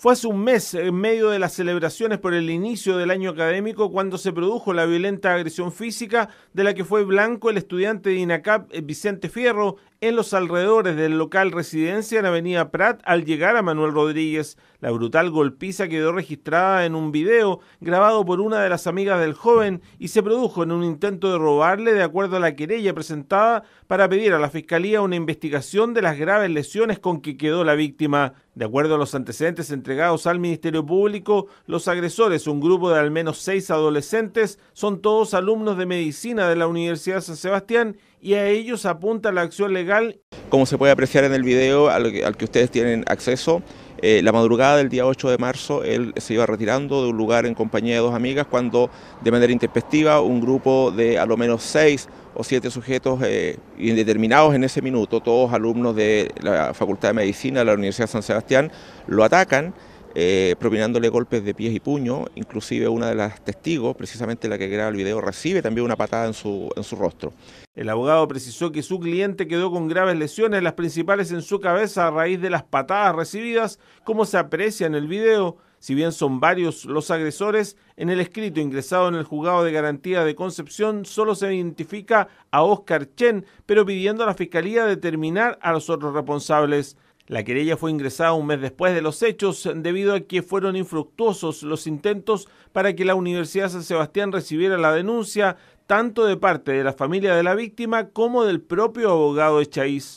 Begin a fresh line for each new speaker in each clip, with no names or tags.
Fue hace un mes, en medio de las celebraciones por el inicio del año académico, cuando se produjo la violenta agresión física de la que fue blanco el estudiante de INACAP eh, Vicente Fierro en los alrededores del local residencia en Avenida Prat al llegar a Manuel Rodríguez. La brutal golpiza quedó registrada en un video grabado por una de las amigas del joven y se produjo en un intento de robarle de acuerdo a la querella presentada para pedir a la Fiscalía una investigación de las graves lesiones con que quedó la víctima. De acuerdo a los antecedentes entregados al Ministerio Público, los agresores, un grupo de al menos seis adolescentes, son todos alumnos de medicina de la Universidad de San Sebastián y a ellos apunta la acción legal.
Como se puede apreciar en el video al que, ustedes tienen acceso, eh, la madrugada del día 8 de marzo él se iba retirando de un lugar en compañía de dos amigas cuando de manera intempestiva un grupo de a lo menos seis o siete sujetos eh, indeterminados en ese minuto, todos alumnos de la Facultad de Medicina de la Universidad de San Sebastián, lo atacan. Eh, propinándole golpes de pies y puños, inclusive una de las testigos, precisamente la que graba el video, recibe también una patada en su, en su rostro. El abogado
precisó que su cliente quedó con graves lesiones, las principales en su cabeza a raíz de las patadas recibidas, como se aprecia en el video. Si bien son varios los agresores, en el escrito ingresado en el juzgado de garantía de Concepción solo se identifica a Oscar Chen, pero pidiendo a la Fiscalía determinar a los otros responsables. La querella fue ingresada un mes después de los hechos debido a que fueron infructuosos los intentos para que la Universidad San Sebastián recibiera la denuncia tanto de parte de la familia de la víctima como
del propio abogado de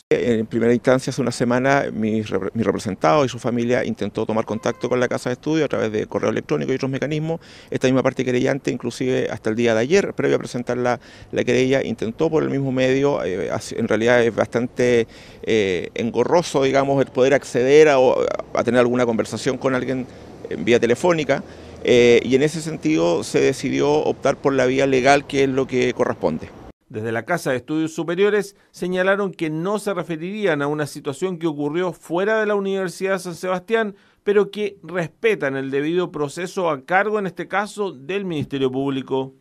En primera instancia, hace una semana, mi, representado y su familia intentó tomar contacto con la casa de estudio a través de correo electrónico y otros mecanismos. Esta misma parte querellante, inclusive hasta el día de ayer, previo a presentar la, querella, intentó por el mismo medio, eh, en realidad es bastante eh, engorroso, digamos, el poder acceder a, a tener alguna conversación con alguien en vía telefónica. Eh, y en ese sentido se decidió optar por la vía legal, que es lo que corresponde.
Desde la Casa de Estudios Superiores señalaron que no se referirían a una situación que ocurrió fuera de la Universidad de San Sebastián, pero que respetan el debido proceso a cargo en este caso del Ministerio Público.